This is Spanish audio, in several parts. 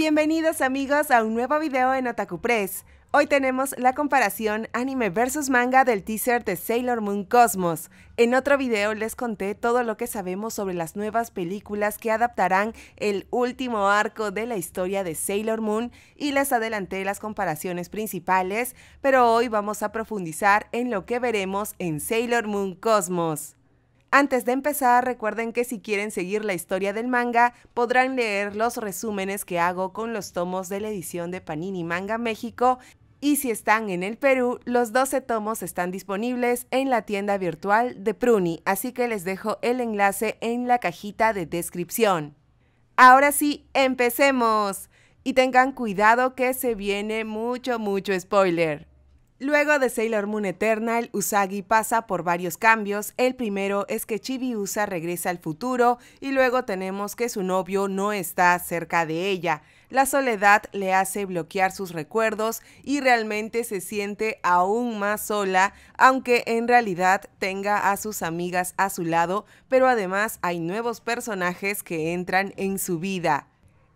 Bienvenidos amigos a un nuevo video en Otaku Press. Hoy tenemos la comparación anime versus manga del teaser de Sailor Moon Cosmos. En otro video les conté todo lo que sabemos sobre las nuevas películas que adaptarán el último arco de la historia de Sailor Moon y les adelanté las comparaciones principales, pero hoy vamos a profundizar en lo que veremos en Sailor Moon Cosmos. Antes de empezar, recuerden que si quieren seguir la historia del manga, podrán leer los resúmenes que hago con los tomos de la edición de Panini Manga México y si están en el Perú, los 12 tomos están disponibles en la tienda virtual de Pruni, así que les dejo el enlace en la cajita de descripción. Ahora sí, empecemos. Y tengan cuidado que se viene mucho, mucho spoiler. Luego de Sailor Moon Eternal, Usagi pasa por varios cambios. El primero es que Chibiusa regresa al futuro y luego tenemos que su novio no está cerca de ella. La soledad le hace bloquear sus recuerdos y realmente se siente aún más sola, aunque en realidad tenga a sus amigas a su lado, pero además hay nuevos personajes que entran en su vida.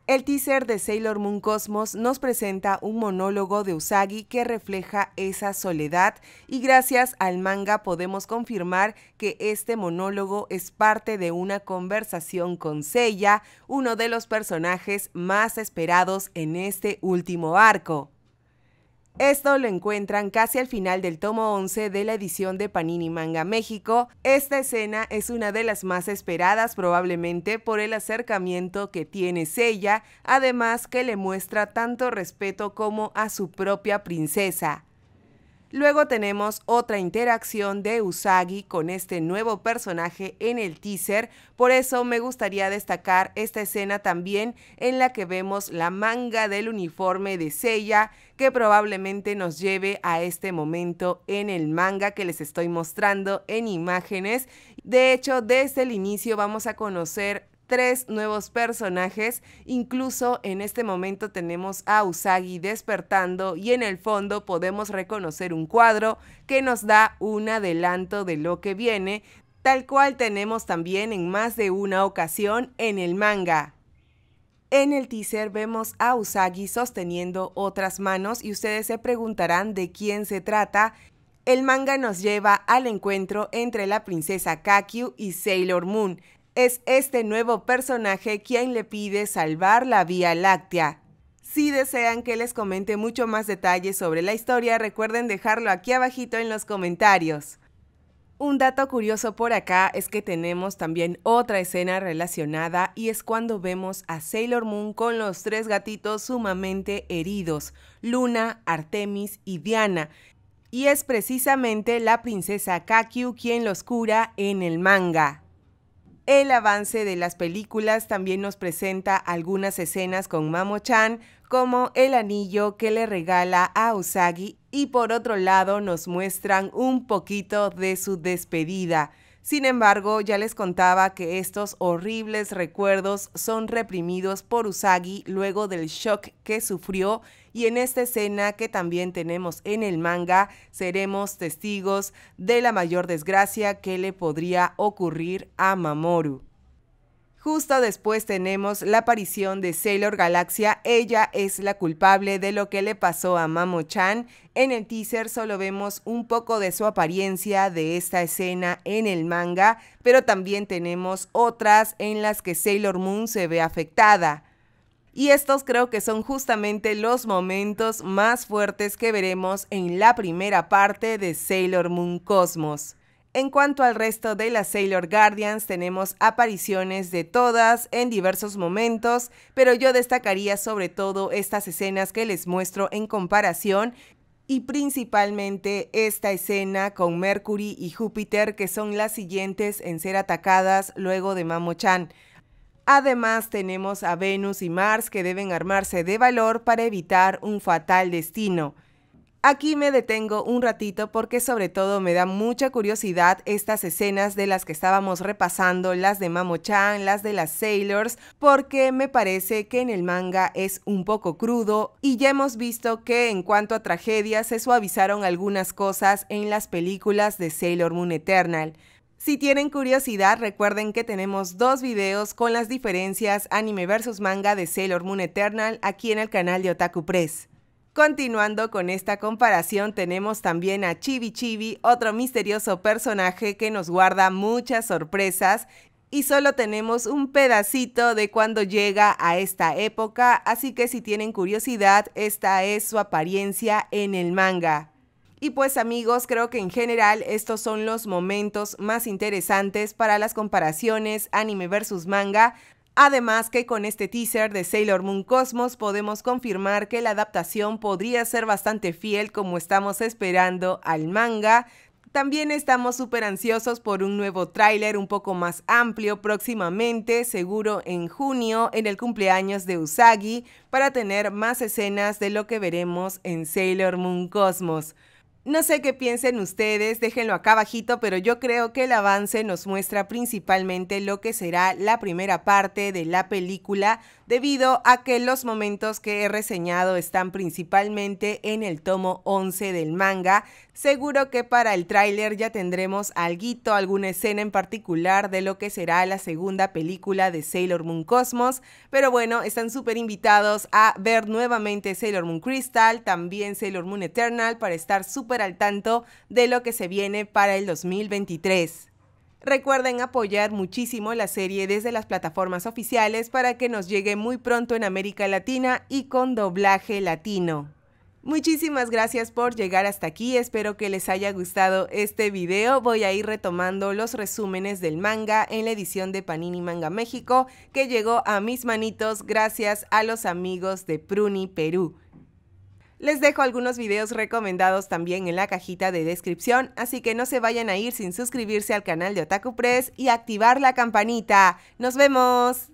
El teaser de Sailor Moon Cosmos nos presenta un monólogo de Usagi que refleja esa soledad y gracias al manga podemos confirmar que este monólogo es parte de una conversación con Seiya, uno de los personajes más esperados en este último arco. Esto lo encuentran casi al final del tomo 11 de la edición de Panini Manga México. Esta escena es una de las más esperadas probablemente por el acercamiento que tiene ella, además que le muestra tanto respeto como a su propia princesa. Luego tenemos otra interacción de Usagi con este nuevo personaje en el teaser, por eso me gustaría destacar esta escena también en la que vemos la manga del uniforme de Seiya que probablemente nos lleve a este momento en el manga que les estoy mostrando en imágenes. De hecho, desde el inicio vamos a conocer tres nuevos personajes. Incluso en este momento tenemos a Usagi despertando y en el fondo podemos reconocer un cuadro que nos da un adelanto de lo que viene, tal cual tenemos también en más de una ocasión en el manga. En el teaser vemos a Usagi sosteniendo otras manos y ustedes se preguntarán de quién se trata. El manga nos lleva al encuentro entre la princesa Kakyu y Sailor Moon, es este nuevo personaje quien le pide salvar la Vía Láctea. Si desean que les comente mucho más detalles sobre la historia, recuerden dejarlo aquí abajito en los comentarios. Un dato curioso por acá es que tenemos también otra escena relacionada y es cuando vemos a Sailor Moon con los tres gatitos sumamente heridos, Luna, Artemis y Diana. Y es precisamente la princesa Kakyu quien los cura en el manga. El avance de las películas también nos presenta algunas escenas con Mamo-chan, como el anillo que le regala a Usagi, y por otro lado nos muestran un poquito de su despedida. Sin embargo, ya les contaba que estos horribles recuerdos son reprimidos por Usagi luego del shock que sufrió y en esta escena que también tenemos en el manga seremos testigos de la mayor desgracia que le podría ocurrir a Mamoru. Justo después tenemos la aparición de Sailor Galaxia. Ella es la culpable de lo que le pasó a Mamo-chan. En el teaser solo vemos un poco de su apariencia de esta escena en el manga, pero también tenemos otras en las que Sailor Moon se ve afectada. Y estos creo que son justamente los momentos más fuertes que veremos en la primera parte de Sailor Moon Cosmos. En cuanto al resto de las Sailor Guardians, tenemos apariciones de todas en diversos momentos, pero yo destacaría sobre todo estas escenas que les muestro en comparación y principalmente esta escena con Mercury y Júpiter que son las siguientes en ser atacadas luego de Mamo-chan. Además tenemos a Venus y Mars que deben armarse de valor para evitar un fatal destino. Aquí me detengo un ratito porque sobre todo me da mucha curiosidad estas escenas de las que estábamos repasando, las de Mamochan, las de las Sailors, porque me parece que en el manga es un poco crudo y ya hemos visto que en cuanto a tragedias se suavizaron algunas cosas en las películas de Sailor Moon Eternal. Si tienen curiosidad, recuerden que tenemos dos videos con las diferencias anime versus manga de Sailor Moon Eternal aquí en el canal de Otaku Press. Continuando con esta comparación, tenemos también a Chibi Chibi, otro misterioso personaje que nos guarda muchas sorpresas y solo tenemos un pedacito de cuando llega a esta época, así que si tienen curiosidad, esta es su apariencia en el manga. Y pues amigos, creo que en general estos son los momentos más interesantes para las comparaciones anime versus manga, Además que con este teaser de Sailor Moon Cosmos podemos confirmar que la adaptación podría ser bastante fiel como estamos esperando al manga. También estamos súper ansiosos por un nuevo tráiler un poco más amplio próximamente, seguro en junio, en el cumpleaños de Usagi, para tener más escenas de lo que veremos en Sailor Moon Cosmos. No sé qué piensen ustedes, déjenlo acá bajito, pero yo creo que el avance nos muestra principalmente lo que será la primera parte de la película, debido a que los momentos que he reseñado están principalmente en el tomo 11 del manga. Seguro que para el tráiler ya tendremos alguito, alguna escena en particular de lo que será la segunda película de Sailor Moon Cosmos, pero bueno, están súper invitados a ver nuevamente Sailor Moon Crystal, también Sailor Moon Eternal para estar súper al tanto de lo que se viene para el 2023. Recuerden apoyar muchísimo la serie desde las plataformas oficiales para que nos llegue muy pronto en América Latina y con doblaje latino. Muchísimas gracias por llegar hasta aquí, espero que les haya gustado este video. Voy a ir retomando los resúmenes del manga en la edición de Panini Manga México que llegó a mis manitos gracias a los amigos de Pruni Perú. Les dejo algunos videos recomendados también en la cajita de descripción, así que no se vayan a ir sin suscribirse al canal de Otaku Press y activar la campanita. ¡Nos vemos!